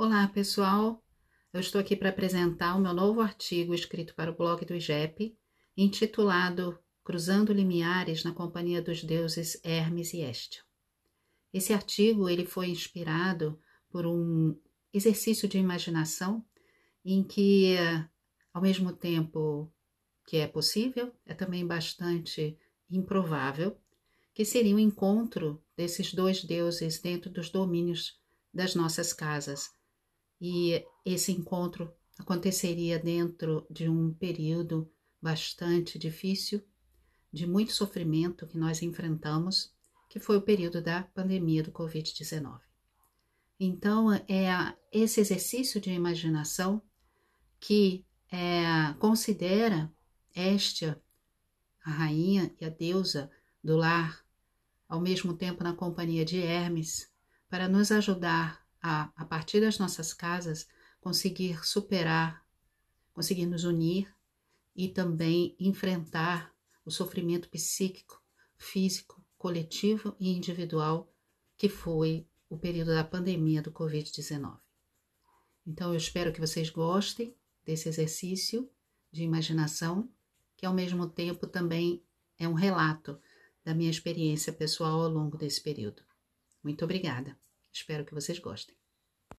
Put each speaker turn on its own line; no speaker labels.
Olá, pessoal! Eu estou aqui para apresentar o meu novo artigo escrito para o blog do IGEP, intitulado Cruzando Limiares na Companhia dos Deuses Hermes e Estia. Esse artigo ele foi inspirado por um exercício de imaginação em que, ao mesmo tempo que é possível, é também bastante improvável, que seria o encontro desses dois deuses dentro dos domínios das nossas casas e esse encontro aconteceria dentro de um período bastante difícil, de muito sofrimento que nós enfrentamos, que foi o período da pandemia do Covid-19. Então, é esse exercício de imaginação que é, considera Estia a rainha e a deusa do lar, ao mesmo tempo na companhia de Hermes, para nos ajudar a, a partir das nossas casas, conseguir superar, conseguir nos unir e também enfrentar o sofrimento psíquico, físico, coletivo e individual que foi o período da pandemia do Covid-19. Então, eu espero que vocês gostem desse exercício de imaginação, que ao mesmo tempo também é um relato da minha experiência pessoal ao longo desse período. Muito obrigada! Espero que vocês gostem.